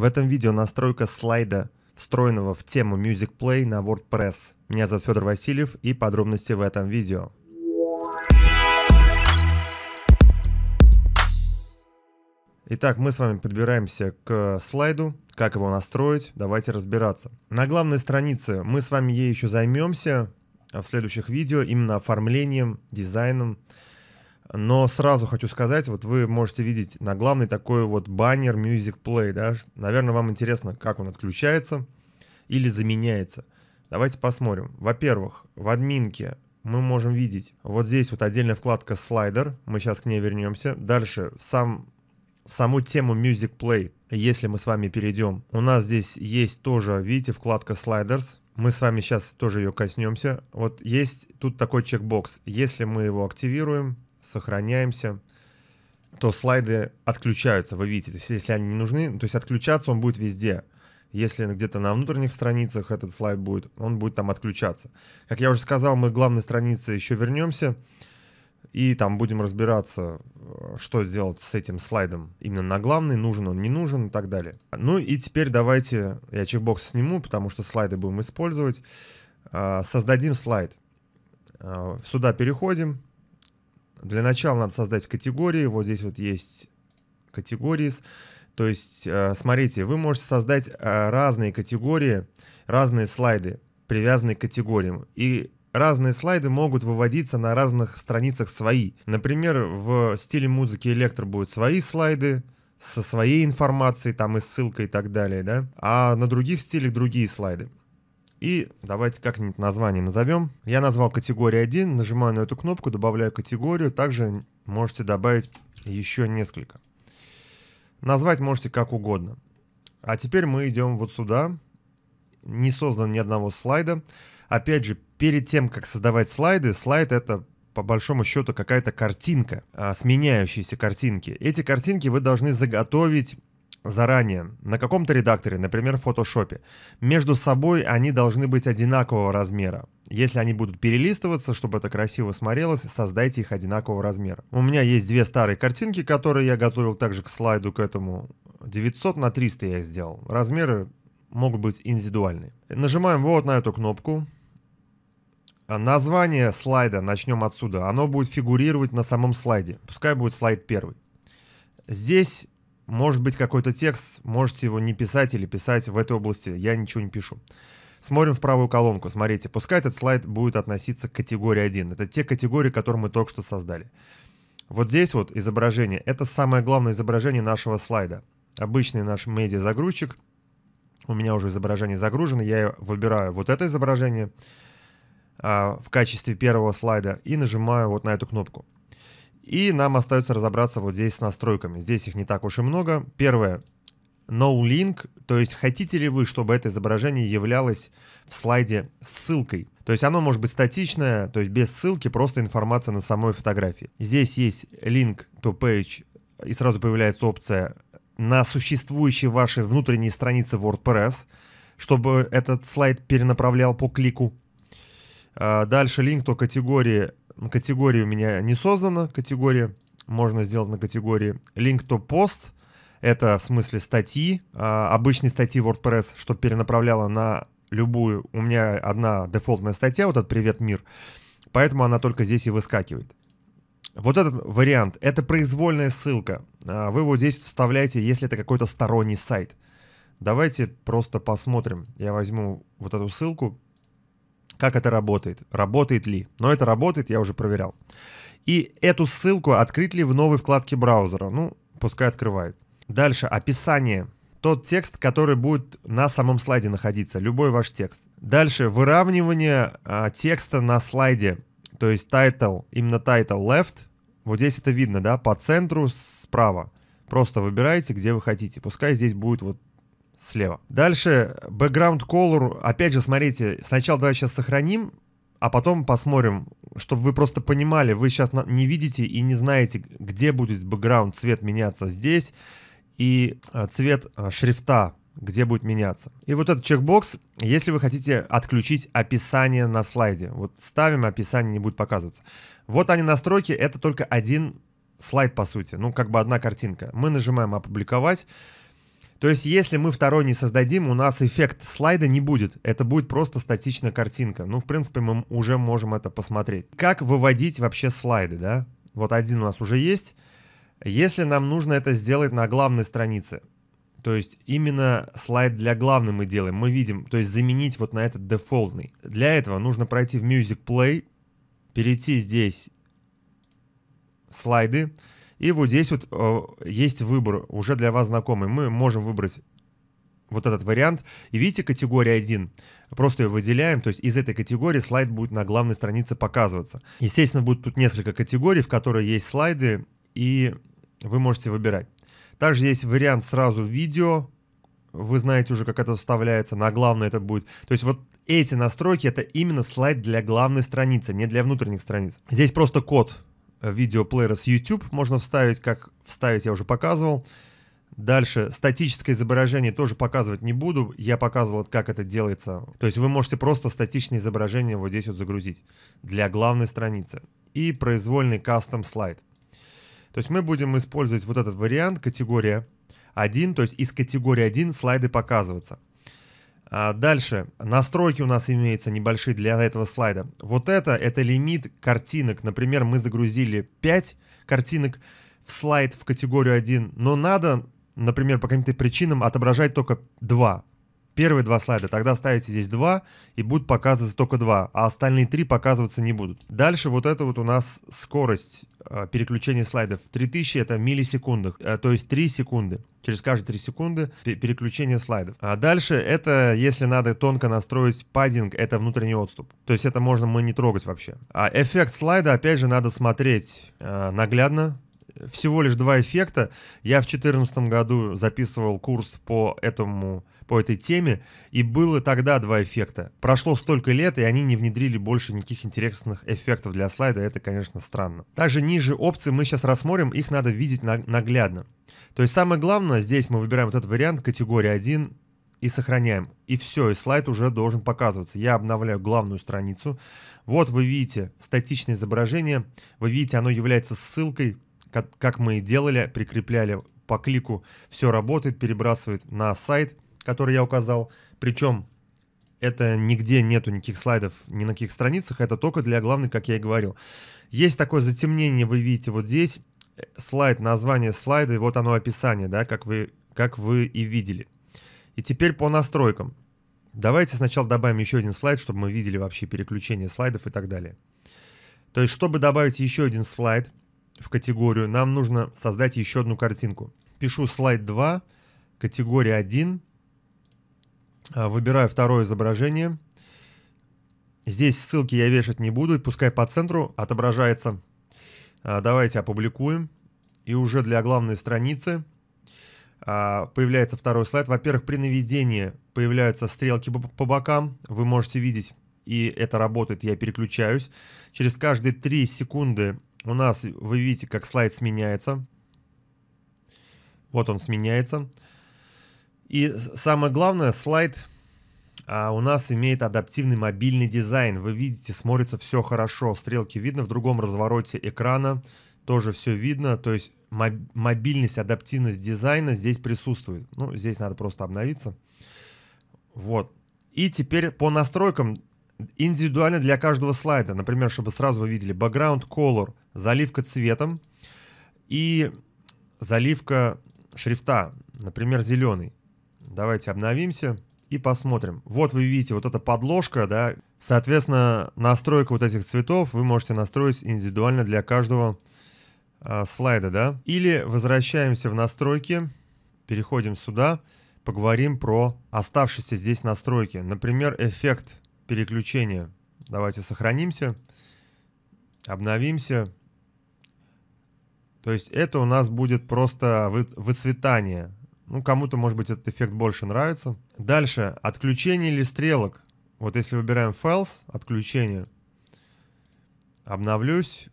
В этом видео настройка слайда, встроенного в тему Music Play на WordPress. Меня зовут Федор Васильев и подробности в этом видео. Итак, мы с вами подбираемся к слайду, как его настроить, давайте разбираться. На главной странице мы с вами ей еще займемся а в следующих видео, именно оформлением, дизайном. Но сразу хочу сказать, вот вы можете видеть на главный такой вот баннер Music Play, да? Наверное, вам интересно, как он отключается или заменяется. Давайте посмотрим. Во-первых, в админке мы можем видеть вот здесь вот отдельная вкладка слайдер, мы сейчас к ней вернемся. Дальше в, сам, в саму тему Music Play, если мы с вами перейдем, у нас здесь есть тоже, видите, вкладка sliders, мы с вами сейчас тоже ее коснемся. Вот есть тут такой чекбокс. Если мы его активируем, сохраняемся, то слайды отключаются, вы видите. если они не нужны, то есть отключаться он будет везде. Если где-то на внутренних страницах этот слайд будет, он будет там отключаться. Как я уже сказал, мы к главной странице еще вернемся. И там будем разбираться, что сделать с этим слайдом именно на главный, нужен он, не нужен и так далее. Ну и теперь давайте я чекбокс сниму, потому что слайды будем использовать. А, создадим слайд. А, сюда переходим, для начала надо создать категории. Вот здесь вот есть категории. То есть, э, смотрите, вы можете создать э, разные категории, разные слайды, привязанные к категориям. И разные слайды могут выводиться на разных страницах свои. Например, в стиле музыки электро будут свои слайды, со своей информацией, там и ссылкой и так далее, да, а на других стилях другие слайды. И давайте как-нибудь название назовем. Я назвал категорию 1, нажимаю на эту кнопку, добавляю категорию. Также можете добавить еще несколько. Назвать можете как угодно. А теперь мы идем вот сюда. Не создано ни одного слайда. Опять же, перед тем, как создавать слайды, слайд это по большому счету какая-то картинка, а, сменяющиеся картинки. Эти картинки вы должны заготовить заранее на каком-то редакторе, например, в фотошопе. Между собой они должны быть одинакового размера. Если они будут перелистываться, чтобы это красиво смотрелось, создайте их одинакового размера. У меня есть две старые картинки, которые я готовил также к слайду к этому. 900 на 300 я сделал. Размеры могут быть индивидуальны. Нажимаем вот на эту кнопку. Название слайда, начнем отсюда, оно будет фигурировать на самом слайде. Пускай будет слайд первый. Здесь может быть какой-то текст, можете его не писать или писать в этой области, я ничего не пишу. Смотрим в правую колонку, смотрите, пускай этот слайд будет относиться к категории 1. Это те категории, которые мы только что создали. Вот здесь вот изображение, это самое главное изображение нашего слайда. Обычный наш медиа-загрузчик, у меня уже изображение загружено, я выбираю вот это изображение а, в качестве первого слайда и нажимаю вот на эту кнопку. И нам остается разобраться вот здесь с настройками. Здесь их не так уж и много. Первое, no link, то есть хотите ли вы, чтобы это изображение являлось в слайде ссылкой. То есть оно может быть статичное, то есть без ссылки, просто информация на самой фотографии. Здесь есть link to page, и сразу появляется опция на существующие ваши внутренние страницы WordPress, чтобы этот слайд перенаправлял по клику. А, дальше link to категории Категория у меня не создана, категория. Можно сделать на категории link to post. Это в смысле статьи, а, обычные статьи WordPress, что перенаправляла на любую. У меня одна дефолтная статья, вот этот «Привет, мир». Поэтому она только здесь и выскакивает. Вот этот вариант, это произвольная ссылка. А, вы его здесь вставляете, если это какой-то сторонний сайт. Давайте просто посмотрим. Я возьму вот эту ссылку, как это работает? Работает ли? Но это работает, я уже проверял. И эту ссылку открыть ли в новой вкладке браузера? Ну, пускай открывает. Дальше, описание. Тот текст, который будет на самом слайде находиться, любой ваш текст. Дальше, выравнивание а, текста на слайде, то есть title, именно title left, вот здесь это видно, да, по центру справа. Просто выбираете, где вы хотите. Пускай здесь будет вот слева. Дальше background color. Опять же, смотрите, сначала давай сейчас сохраним, а потом посмотрим, чтобы вы просто понимали, вы сейчас не видите и не знаете, где будет background цвет меняться здесь и а, цвет а, шрифта где будет меняться. И вот этот чекбокс, если вы хотите отключить описание на слайде. Вот ставим, описание не будет показываться. Вот они настройки, это только один слайд по сути, ну как бы одна картинка. Мы нажимаем «Опубликовать», то есть, если мы второй не создадим, у нас эффект слайда не будет. Это будет просто статичная картинка. Ну, в принципе, мы уже можем это посмотреть. Как выводить вообще слайды, да? Вот один у нас уже есть. Если нам нужно это сделать на главной странице, то есть именно слайд для главной мы делаем, мы видим, то есть заменить вот на этот дефолтный. Для этого нужно пройти в Music Play, перейти здесь слайды, и вот здесь вот э, есть выбор, уже для вас знакомый. Мы можем выбрать вот этот вариант. И видите, категория 1. Просто ее выделяем, то есть из этой категории слайд будет на главной странице показываться. Естественно, будет тут несколько категорий, в которые есть слайды, и вы можете выбирать. Также есть вариант сразу видео, вы знаете уже, как это вставляется, на главной это будет. То есть вот эти настройки, это именно слайд для главной страницы, не для внутренних страниц. Здесь просто код видеоплеера с YouTube можно вставить, как вставить я уже показывал. Дальше статическое изображение тоже показывать не буду. Я показывал, как это делается. То есть вы можете просто статичное изображение вот здесь вот загрузить для главной страницы. И произвольный кастом слайд. То есть мы будем использовать вот этот вариант, категория 1. То есть из категории 1 слайды показываться. А, дальше. Настройки у нас имеются небольшие для этого слайда. Вот это, это лимит картинок. Например, мы загрузили 5 картинок в слайд в категорию 1, но надо, например, по каким-то причинам отображать только 2 первые два слайда, тогда ставите здесь два, и будут показываться только два, а остальные три показываться не будут. Дальше вот это вот у нас скорость э, переключения слайдов. 3000 это в миллисекундах, э, то есть 3 секунды. Через каждые 3 секунды переключение слайдов. А дальше это, если надо тонко настроить паддинг, это внутренний отступ. То есть это можно мы не трогать вообще. А эффект слайда, опять же, надо смотреть э, наглядно, всего лишь два эффекта. Я в 2014 году записывал курс по этому по этой теме, и было тогда два эффекта. Прошло столько лет, и они не внедрили больше никаких интересных эффектов для слайда, это, конечно, странно. Также ниже опции мы сейчас рассмотрим, их надо видеть наглядно. То есть самое главное, здесь мы выбираем вот этот вариант категории 1, и сохраняем. И все, и слайд уже должен показываться. Я обновляю главную страницу. Вот вы видите статичное изображение. Вы видите, оно является ссылкой как, как мы и делали, прикрепляли по клику, все работает, перебрасывает на сайт, который я указал. Причем это нигде нету никаких слайдов, ни на каких страницах, это только для главной, как я и говорил. Есть такое затемнение, вы видите вот здесь, э, слайд, название слайда, и вот оно описание, да, как вы, как вы и видели. И теперь по настройкам. Давайте сначала добавим еще один слайд, чтобы мы видели вообще переключение слайдов и так далее. То есть, чтобы добавить еще один слайд, в категорию, нам нужно создать еще одну картинку. Пишу слайд 2, категория 1, а, выбираю второе изображение. Здесь ссылки я вешать не буду, пускай по центру отображается. А, давайте опубликуем. И уже для главной страницы а, появляется второй слайд. Во-первых, при наведении появляются стрелки по бокам, вы можете видеть, и это работает, я переключаюсь. Через каждые 3 секунды у нас, вы видите, как слайд сменяется. Вот он сменяется. И самое главное, слайд а, у нас имеет адаптивный мобильный дизайн. Вы видите, смотрится все хорошо. Стрелки видно в другом развороте экрана. Тоже все видно. То есть мобильность, адаптивность дизайна здесь присутствует. Ну, здесь надо просто обновиться. Вот. И теперь по настройкам индивидуально для каждого слайда. Например, чтобы сразу вы видели background color, заливка цветом и заливка шрифта, например, зеленый. Давайте обновимся и посмотрим. Вот вы видите, вот эта подложка, да, соответственно, настройка вот этих цветов вы можете настроить индивидуально для каждого э, слайда, да. Или возвращаемся в настройки, переходим сюда, поговорим про оставшиеся здесь настройки. Например, эффект переключения. Давайте сохранимся, обновимся, то есть это у нас будет просто вы, выцветание. Ну, кому-то, может быть, этот эффект больше нравится. Дальше, отключение или стрелок. Вот если выбираем Files, отключение, обновлюсь.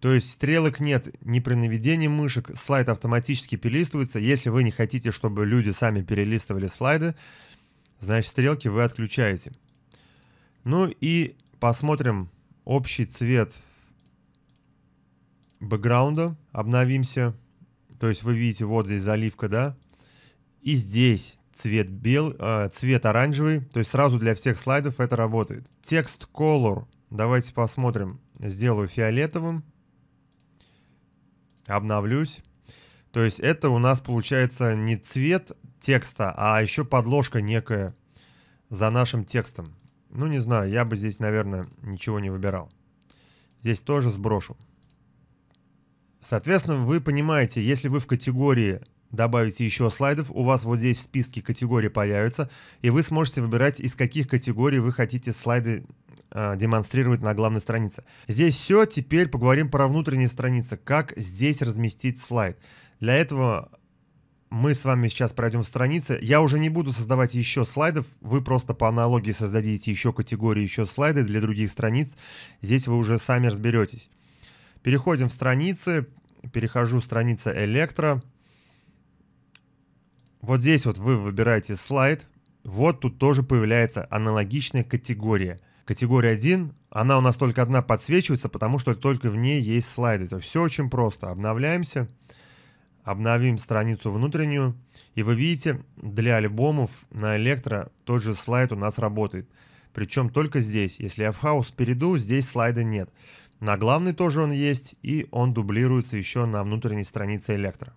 То есть стрелок нет ни при наведении мышек, слайд автоматически перелистывается. Если вы не хотите, чтобы люди сами перелистывали слайды, значит стрелки вы отключаете. Ну и посмотрим общий цвет бэкграунда обновимся. То есть вы видите, вот здесь заливка, да? И здесь цвет бел, э, цвет оранжевый. То есть сразу для всех слайдов это работает. Текст color. Давайте посмотрим. Сделаю фиолетовым. Обновлюсь. То есть это у нас получается не цвет текста, а еще подложка некая за нашим текстом. Ну, не знаю, я бы здесь, наверное, ничего не выбирал. Здесь тоже сброшу. Соответственно, вы понимаете, если вы в категории добавите еще слайдов, у вас вот здесь в списке категории появятся, и вы сможете выбирать, из каких категорий вы хотите слайды а, демонстрировать на главной странице. Здесь все, теперь поговорим про внутренние страницы, как здесь разместить слайд. Для этого мы с вами сейчас пройдем в странице. Я уже не буду создавать еще слайдов, вы просто по аналогии создадите еще категории, еще слайды для других страниц. Здесь вы уже сами разберетесь. Переходим в страницы. Перехожу страница электро. Вот здесь вот вы выбираете слайд. Вот тут тоже появляется аналогичная категория. Категория 1, она у нас только одна подсвечивается, потому что только в ней есть слайды. Это все очень просто. Обновляемся, обновим страницу внутреннюю. И вы видите, для альбомов на электро тот же слайд у нас работает. Причем только здесь. Если я в хаос перейду, здесь слайда нет. На главной тоже он есть, и он дублируется еще на внутренней странице Электро.